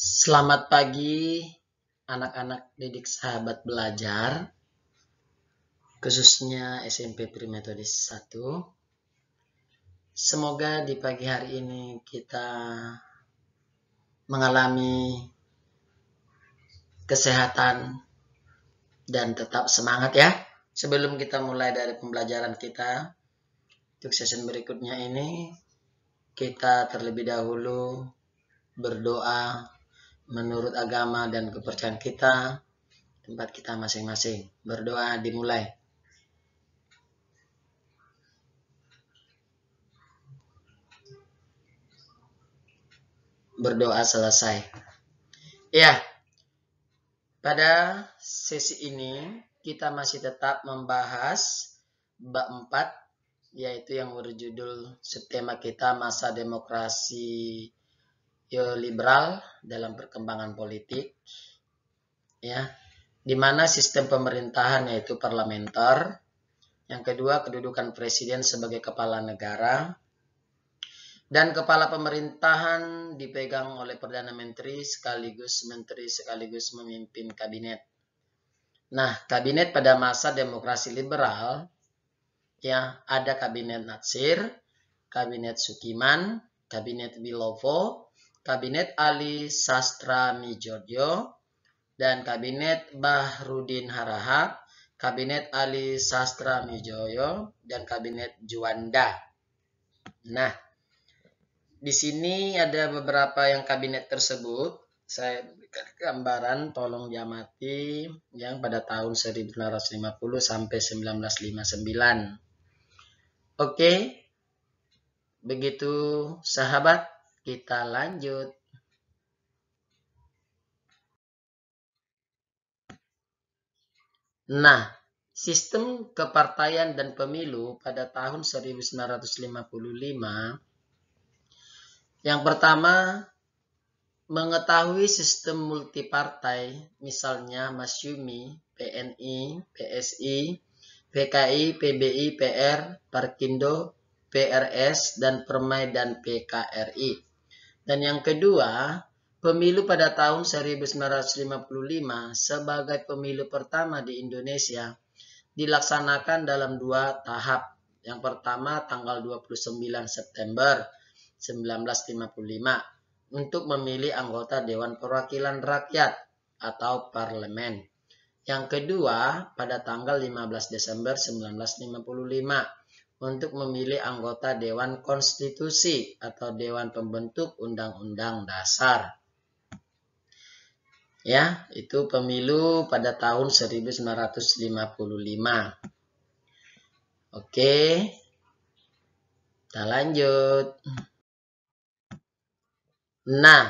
Selamat pagi anak-anak didik sahabat belajar khususnya SMP Primetodis 1. Semoga di pagi hari ini kita mengalami kesehatan dan tetap semangat ya. Sebelum kita mulai dari pembelajaran kita untuk sesi berikutnya ini kita terlebih dahulu berdoa menurut agama dan kepercayaan kita, tempat kita masing-masing. Berdoa dimulai. Berdoa selesai. Ya, pada sesi ini kita masih tetap membahas bab 4 yaitu yang berjudul subtema kita masa demokrasi neoliberal liberal dalam perkembangan politik ya di mana sistem pemerintahan yaitu parlementer yang kedua kedudukan presiden sebagai kepala negara dan kepala pemerintahan dipegang oleh perdana menteri sekaligus menteri sekaligus memimpin kabinet nah kabinet pada masa demokrasi liberal ya ada kabinet Natsir kabinet Sukiman kabinet Bilovo Kabinet Ali Sastra Mijodyo dan Kabinet Bahrudin Harahap, Kabinet Ali Sastra Mijoyo, dan Kabinet Juanda. Nah, di sini ada beberapa yang kabinet tersebut. Saya berikan gambaran, tolong diamati, yang pada tahun 1950 sampai 1959. Oke, begitu sahabat. Kita lanjut. Nah, sistem kepartaian dan pemilu pada tahun 1955 yang pertama mengetahui sistem multipartai misalnya Masyumi, PNI, PSI, PKI, PBI, PR, Parkindo, PRS, dan Permai dan PKRI. Dan yang kedua, pemilu pada tahun 1955 sebagai pemilu pertama di Indonesia dilaksanakan dalam dua tahap. Yang pertama tanggal 29 September 1955 untuk memilih anggota Dewan Perwakilan Rakyat atau parlemen. Yang kedua pada tanggal 15 Desember 1955 untuk memilih anggota Dewan Konstitusi atau Dewan Pembentuk Undang-Undang Dasar. Ya, itu pemilu pada tahun 1955. Oke. Kita lanjut. Nah,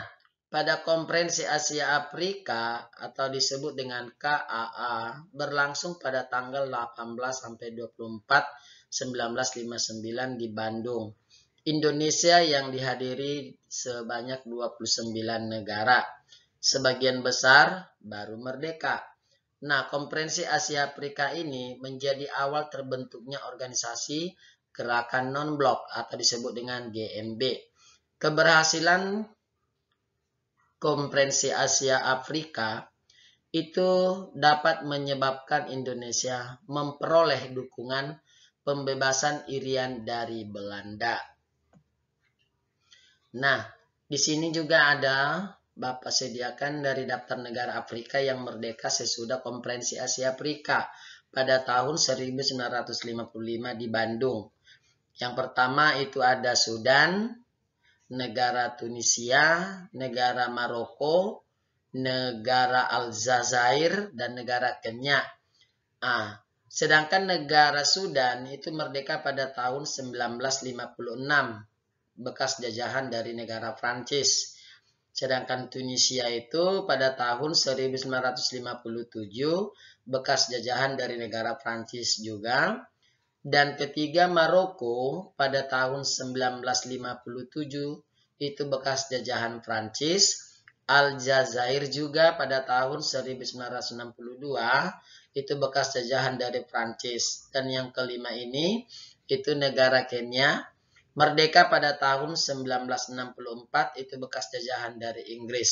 pada konferensi Asia Afrika atau disebut dengan KAA berlangsung pada tanggal 18 sampai 24 1959 di Bandung. Indonesia yang dihadiri sebanyak 29 negara. Sebagian besar baru merdeka. Nah, konferensi Asia Afrika ini menjadi awal terbentuknya organisasi gerakan non-blok atau disebut dengan GMB. Keberhasilan konferensi Asia Afrika itu dapat menyebabkan Indonesia memperoleh dukungan pembebasan Irian dari Belanda. Nah, di sini juga ada Bapak sediakan dari daftar negara Afrika yang merdeka sesudah konferensi Asia Afrika pada tahun 1955 di Bandung. Yang pertama itu ada Sudan, negara Tunisia, negara Maroko, negara Aljazair, dan negara Kenya. Ah, Sedangkan negara Sudan itu merdeka pada tahun 1956 bekas jajahan dari negara Prancis. Sedangkan Tunisia itu pada tahun 1957 bekas jajahan dari negara Prancis juga. Dan ketiga Maroko pada tahun 1957 itu bekas jajahan Prancis Aljazair juga pada tahun 1962 itu bekas jajahan dari Prancis dan yang kelima ini itu negara Kenya merdeka pada tahun 1964 itu bekas jajahan dari Inggris.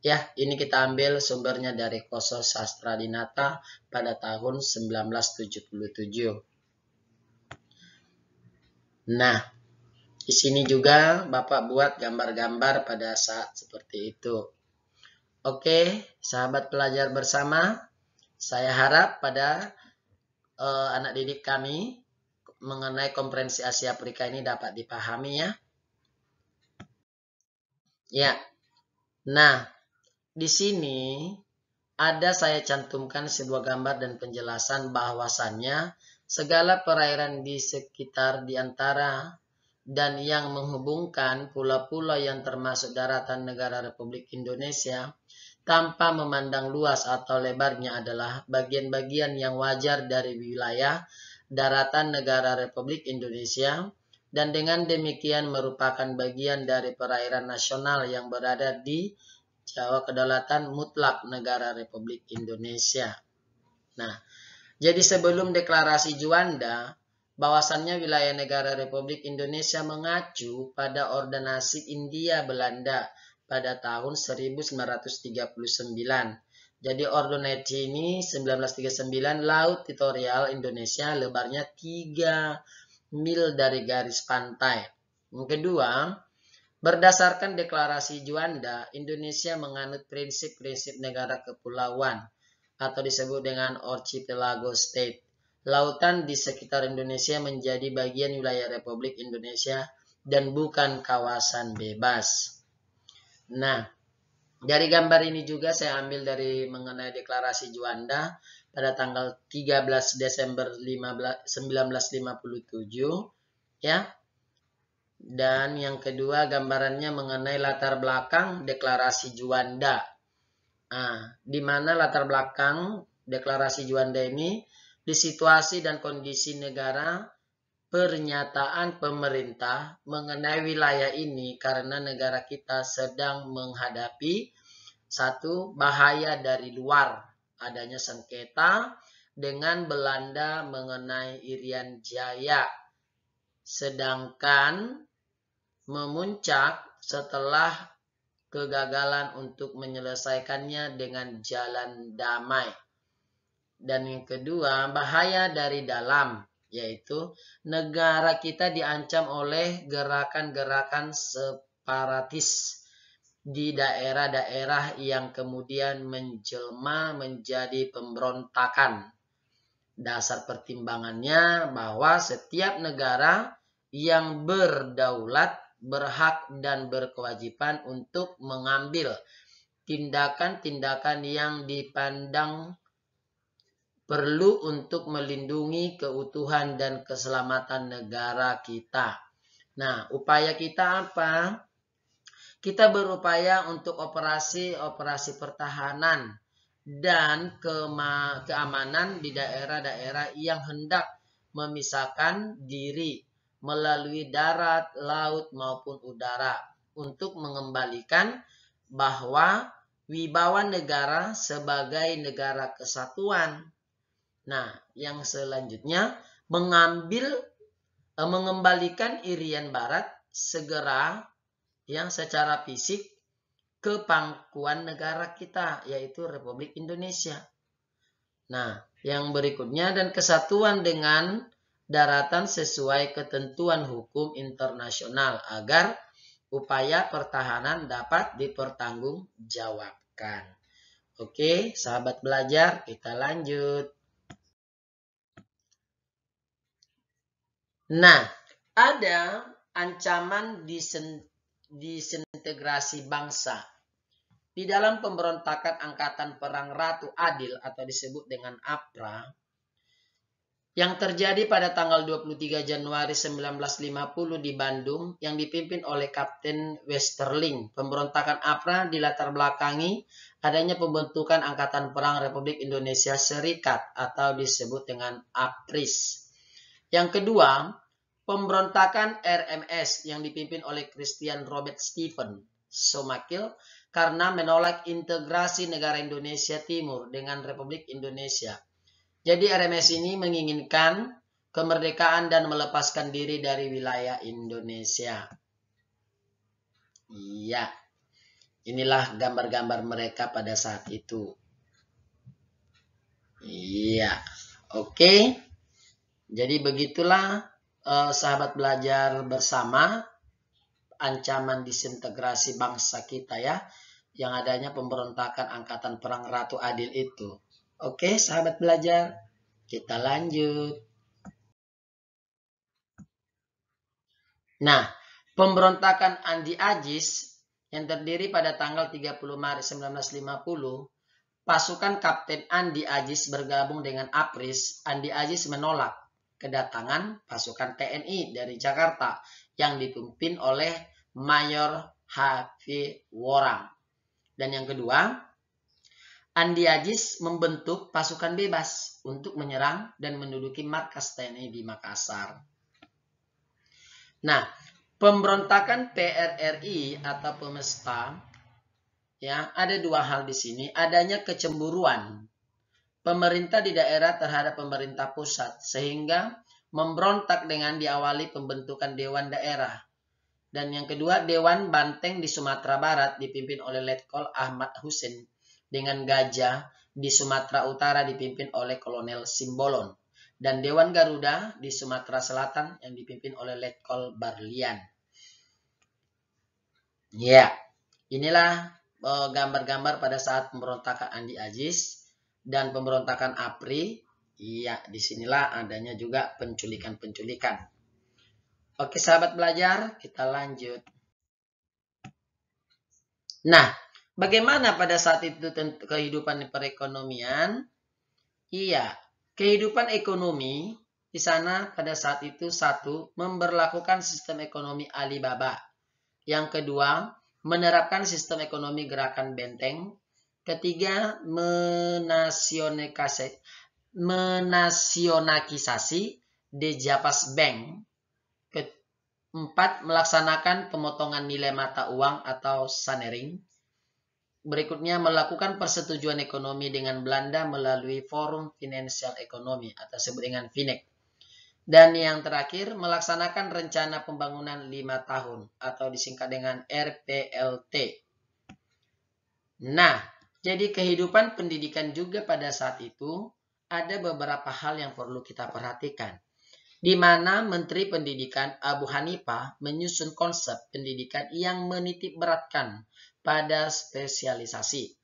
Ya, ini kita ambil sumbernya dari Koso Sastra Dinata pada tahun 1977. Nah, di sini juga Bapak buat gambar-gambar pada saat seperti itu. Oke, sahabat pelajar bersama, saya harap pada uh, anak didik kami mengenai konferensi Asia Afrika ini dapat dipahami ya. Ya. Nah, di sini ada saya cantumkan sebuah gambar dan penjelasan bahwasannya segala perairan di sekitar di antara dan yang menghubungkan pulau-pulau yang termasuk daratan negara Republik Indonesia tanpa memandang luas atau lebarnya adalah bagian-bagian yang wajar dari wilayah daratan negara Republik Indonesia dan dengan demikian merupakan bagian dari perairan nasional yang berada di Jawa Kedaulatan Mutlak Negara Republik Indonesia. Nah, jadi sebelum deklarasi Juanda, bahwasannya wilayah negara Republik Indonesia mengacu pada Ordinasi India Belanda pada tahun 1939. Jadi Ordonasi ini 1939 Laut Titorial Indonesia lebarnya 3 mil dari garis pantai. Yang kedua, berdasarkan deklarasi Juanda, Indonesia menganut prinsip-prinsip negara kepulauan atau disebut dengan Archipelago State Lautan di sekitar Indonesia menjadi bagian wilayah Republik Indonesia dan bukan kawasan bebas. Nah, dari gambar ini juga saya ambil dari mengenai deklarasi Juanda pada tanggal 13 Desember 1957 ya. Dan yang kedua gambarannya mengenai latar belakang deklarasi Juanda. Nah, di mana latar belakang deklarasi Juanda ini di situasi dan kondisi negara, pernyataan pemerintah mengenai wilayah ini karena negara kita sedang menghadapi satu bahaya dari luar adanya sengketa dengan Belanda mengenai Irian Jaya. Sedangkan memuncak setelah kegagalan untuk menyelesaikannya dengan jalan damai. Dan yang kedua, bahaya dari dalam, yaitu negara kita diancam oleh gerakan-gerakan separatis di daerah-daerah yang kemudian menjelma menjadi pemberontakan. Dasar pertimbangannya bahwa setiap negara yang berdaulat berhak dan berkewajiban untuk mengambil tindakan-tindakan yang dipandang perlu untuk melindungi keutuhan dan keselamatan negara kita. Nah, upaya kita apa? Kita berupaya untuk operasi-operasi pertahanan dan keamanan di daerah-daerah yang hendak memisahkan diri melalui darat, laut, maupun udara untuk mengembalikan bahwa wibawa negara sebagai negara kesatuan Nah, yang selanjutnya mengambil eh, mengembalikan Irian Barat segera yang secara fisik ke pangkuan negara kita yaitu Republik Indonesia. Nah, yang berikutnya dan kesatuan dengan daratan sesuai ketentuan hukum internasional agar upaya pertahanan dapat dipertanggungjawabkan. Oke, sahabat belajar, kita lanjut. Nah, ada ancaman disen, disintegrasi bangsa. Di dalam pemberontakan Angkatan Perang Ratu Adil atau disebut dengan APRA, yang terjadi pada tanggal 23 Januari 1950 di Bandung yang dipimpin oleh Kapten Westerling. Pemberontakan APRA dilatar belakangi adanya pembentukan Angkatan Perang Republik Indonesia Serikat atau disebut dengan APRIS yang kedua, pemberontakan RMS yang dipimpin oleh Christian Robert Stephen Somakil karena menolak integrasi negara Indonesia Timur dengan Republik Indonesia. Jadi RMS ini menginginkan kemerdekaan dan melepaskan diri dari wilayah Indonesia. Iya, inilah gambar-gambar mereka pada saat itu. Iya, oke. Okay. Jadi begitulah eh, sahabat belajar bersama ancaman disintegrasi bangsa kita ya yang adanya pemberontakan angkatan perang Ratu Adil itu. Oke, sahabat belajar, kita lanjut. Nah, pemberontakan Andi Ajis yang terdiri pada tanggal 30 Maret 1950 pasukan Kapten Andi Ajis bergabung dengan Apris, Andi Ajis menolak kedatangan pasukan TNI dari Jakarta yang dipimpin oleh Mayor Hafi Worang. Dan yang kedua, Andi Agis membentuk pasukan bebas untuk menyerang dan menduduki markas TNI di Makassar. Nah, pemberontakan PRRI atau Pemesta ya, ada dua hal di sini, adanya kecemburuan pemerintah di daerah terhadap pemerintah pusat, sehingga memberontak dengan diawali pembentukan Dewan Daerah. Dan yang kedua, Dewan Banteng di Sumatera Barat dipimpin oleh Letkol Ahmad Husin dengan Gajah di Sumatera Utara dipimpin oleh Kolonel Simbolon dan Dewan Garuda di Sumatera Selatan yang dipimpin oleh Letkol Barlian. Ya, inilah eh, gambar-gambar pada saat pemberontakan Andi Aziz dan pemberontakan APRI, iya disinilah adanya juga penculikan-penculikan. Oke sahabat belajar, kita lanjut. Nah, bagaimana pada saat itu kehidupan perekonomian? Iya, kehidupan ekonomi di sana pada saat itu satu, memberlakukan sistem ekonomi Alibaba. Yang kedua, menerapkan sistem ekonomi gerakan benteng Ketiga, menasionalisasi Japas Bank. Keempat, melaksanakan pemotongan nilai mata uang atau sanering. Berikutnya, melakukan persetujuan ekonomi dengan Belanda melalui Forum Finansial Ekonomi atau sebut dengan FINEC. Dan yang terakhir, melaksanakan rencana pembangunan 5 tahun atau disingkat dengan RPLT. Nah, jadi kehidupan pendidikan juga pada saat itu ada beberapa hal yang perlu kita perhatikan. Di mana Menteri Pendidikan Abu Hanifah menyusun konsep pendidikan yang menitip beratkan pada spesialisasi.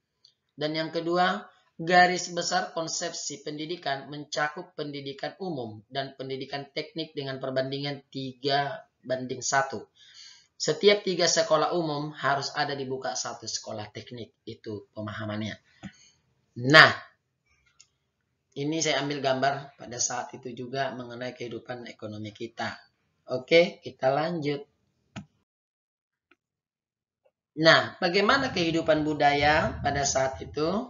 Dan yang kedua, garis besar konsepsi pendidikan mencakup pendidikan umum dan pendidikan teknik dengan perbandingan 3 banding 1. Setiap tiga sekolah umum harus ada dibuka satu sekolah teknik. Itu pemahamannya. Nah, ini saya ambil gambar pada saat itu juga mengenai kehidupan ekonomi kita. Oke, kita lanjut. Nah, bagaimana kehidupan budaya pada saat itu?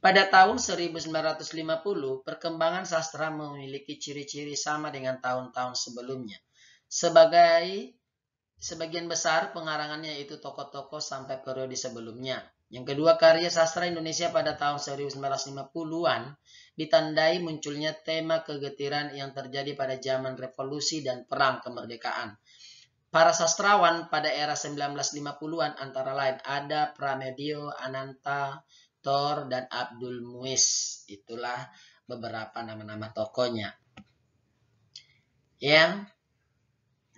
Pada tahun 1950, perkembangan sastra memiliki ciri-ciri sama dengan tahun-tahun sebelumnya. Sebagai sebagian besar pengarangannya itu tokoh-tokoh sampai periode sebelumnya. Yang kedua, karya sastra Indonesia pada tahun 1950-an ditandai munculnya tema kegetiran yang terjadi pada zaman revolusi dan perang kemerdekaan. Para sastrawan pada era 1950-an antara lain ada Pramedio, Ananta, Thor, dan Abdul Muiz. Itulah beberapa nama-nama tokohnya. Yang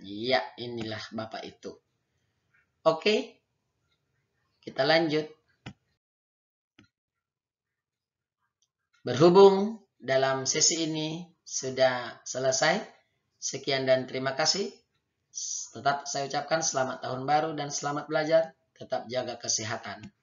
Iya, inilah Bapak itu. Oke, kita lanjut. Berhubung dalam sesi ini sudah selesai. Sekian dan terima kasih. Tetap saya ucapkan selamat tahun baru dan selamat belajar. Tetap jaga kesehatan.